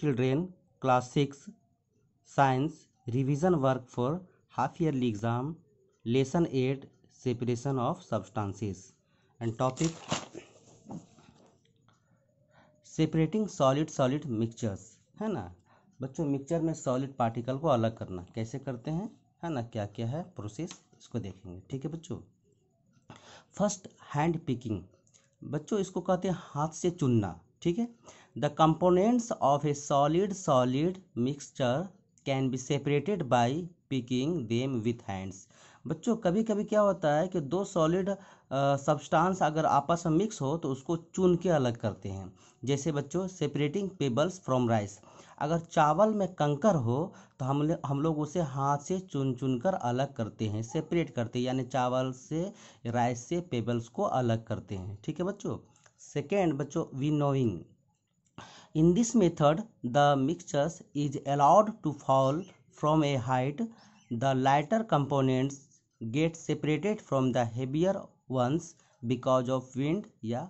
children class 6 science revision work for half yearly exam lesson 8 separation of substances and topic separating solid solid mixtures है ना बच्चों mixture में solid particle को अलग करना कैसे करते हैं है ना क्या क्या है प्रोसेस इसको देखेंगे ठीक है बच्चों फर्स्ट हैंड पिकिंग बच्चों इसको कहते हैं हाथ से चुनना ठीक है The components of a solid-solid mixture can be separated by picking them with hands बच्चों कभी कभी क्या होता है कि दो सॉलिड सब्सटेंस अगर आपस में मिक्स हो तो उसको चुन के अलग करते हैं जैसे बच्चों सेपरेटिंग पेबल्स फ्रॉम राइस अगर चावल में कंकर हो तो हम हम लोग उसे हाथ से चुन चुन कर अलग करते हैं सेपरेट करते हैं यानी चावल से राइस से पेबल्स को अलग करते हैं ठीक है बच्चों सेकेंड बच्चों we knowing In this method, the mixture is allowed to fall from a height. The lighter components get separated from the heavier ones because of wind या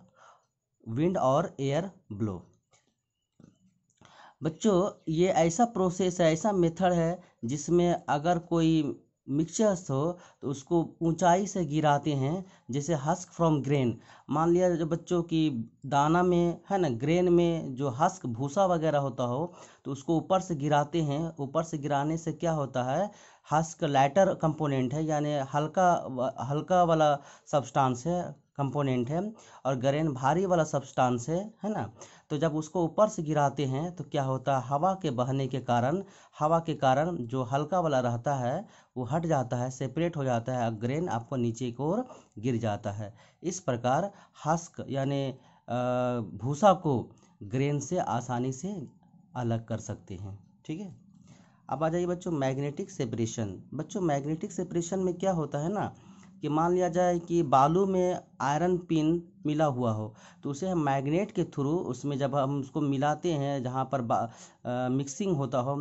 wind और air blow. बच्चों ये ऐसा प्रोसेस है ऐसा method है जिसमें अगर कोई मिक्सचर्स हो तो उसको ऊंचाई से गिराते हैं जैसे हस्क फ्रॉम ग्रेन मान लिया जो बच्चों की दाना में है ना ग्रेन में जो हस्क भूसा वगैरह होता हो तो उसको ऊपर से गिराते हैं ऊपर से गिराने से क्या होता है हस्क लाइटर कंपोनेंट है यानी हल्का हल्का वाला सब्सटेंस है कंपोनेंट है और ग्रेन भारी वाला सब्सटेंस है है ना तो जब उसको ऊपर से गिराते हैं तो क्या होता है हवा के बहने के कारण हवा के कारण जो हल्का वाला रहता है वो हट जाता है सेपरेट हो जाता है ग्रेन आपको नीचे की ओर गिर जाता है इस प्रकार हस्क यानी भूसा को ग्रेन से आसानी से अलग कर सकते हैं ठीक है अब आ जाइए बच्चों मैग्नेटिक सेपरेशन बच्चों मैग्नेटिक सेपरेशन में क्या होता है ना कि मान लिया जाए कि बालू में आयरन पिन मिला हुआ हो तो उसे हम मैग्नेट के थ्रू उसमें जब हम उसको मिलाते हैं जहाँ पर आ, मिक्सिंग होता हो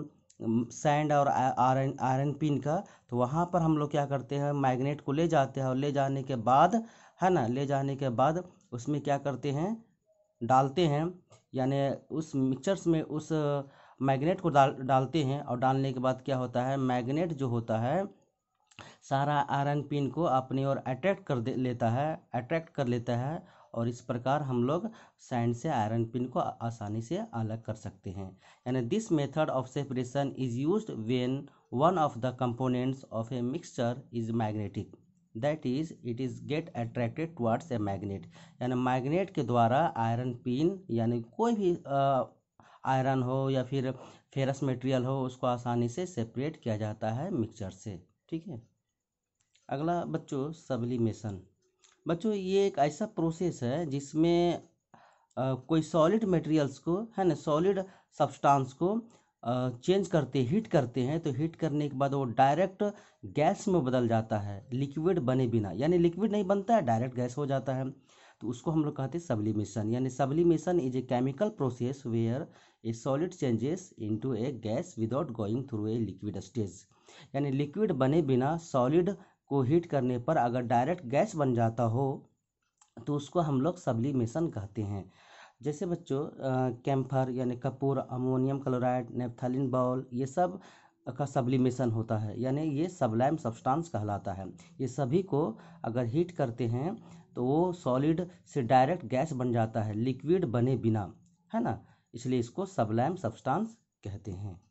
सैंड और आयरन आयरन पिन का तो वहाँ पर हम लोग क्या करते हैं मैग्नेट को ले जाते हैं और ले जाने के बाद है ना ले जाने के बाद उसमें क्या करते हैं डालते हैं यानी उस मिक्सचर्स में उस मैग्नेट को डाल डालते हैं और डालने के बाद क्या होता है मैग्नेट जो होता है सारा आयरन पिन को अपनी ओर अट्रैक्ट कर दे लेता है अट्रैक्ट कर लेता है और इस प्रकार हम लोग सैंड से आयरन पिन को आसानी से अलग कर सकते हैं यानी this method of separation is used when one of the components of a mixture is magnetic that is it is get attracted towards a magnet यानी मैग्नेट के द्वारा आयरन पिन यानी कोई भी आयरन हो या फिर फेरस मटेरियल हो उसको आसानी से सेपरेट किया जाता है मिक्सचर से ठीक है अगला बच्चों सबलीमेशन बच्चों ये एक ऐसा प्रोसेस है जिसमें आ, कोई सॉलिड मटेरियल्स को है ना सॉलिड सब्सटेंस को चेंज करते हीट करते हैं तो हीट करने के बाद वो डायरेक्ट गैस में बदल जाता है लिक्विड बने बिना यानी लिक्विड नहीं बनता है डायरेक्ट गैस हो जाता है तो उसको हम लोग कहते हैं सबलिमेशन यानी sublimation is a chemical process where a solid changes into a gas without going through a liquid stage यानी लिक्विड बने बिना सॉलिड को हीट करने पर अगर डायरेक्ट गैस बन जाता हो तो उसको हम लोग सबलिमेशन कहते हैं जैसे बच्चों कैम्फर यानी कपूर अमोनियम क्लोराइड नेपथालिन बॉल ये सब का सब्लिमेशन होता है यानी ये सबलाइम सब्सटेंस कहलाता है ये सभी को अगर हीट करते हैं तो वो सॉलिड से डायरेक्ट गैस बन जाता है लिक्विड बने बिना है ना इसलिए इसको सबलाइम सब्सटेंस कहते हैं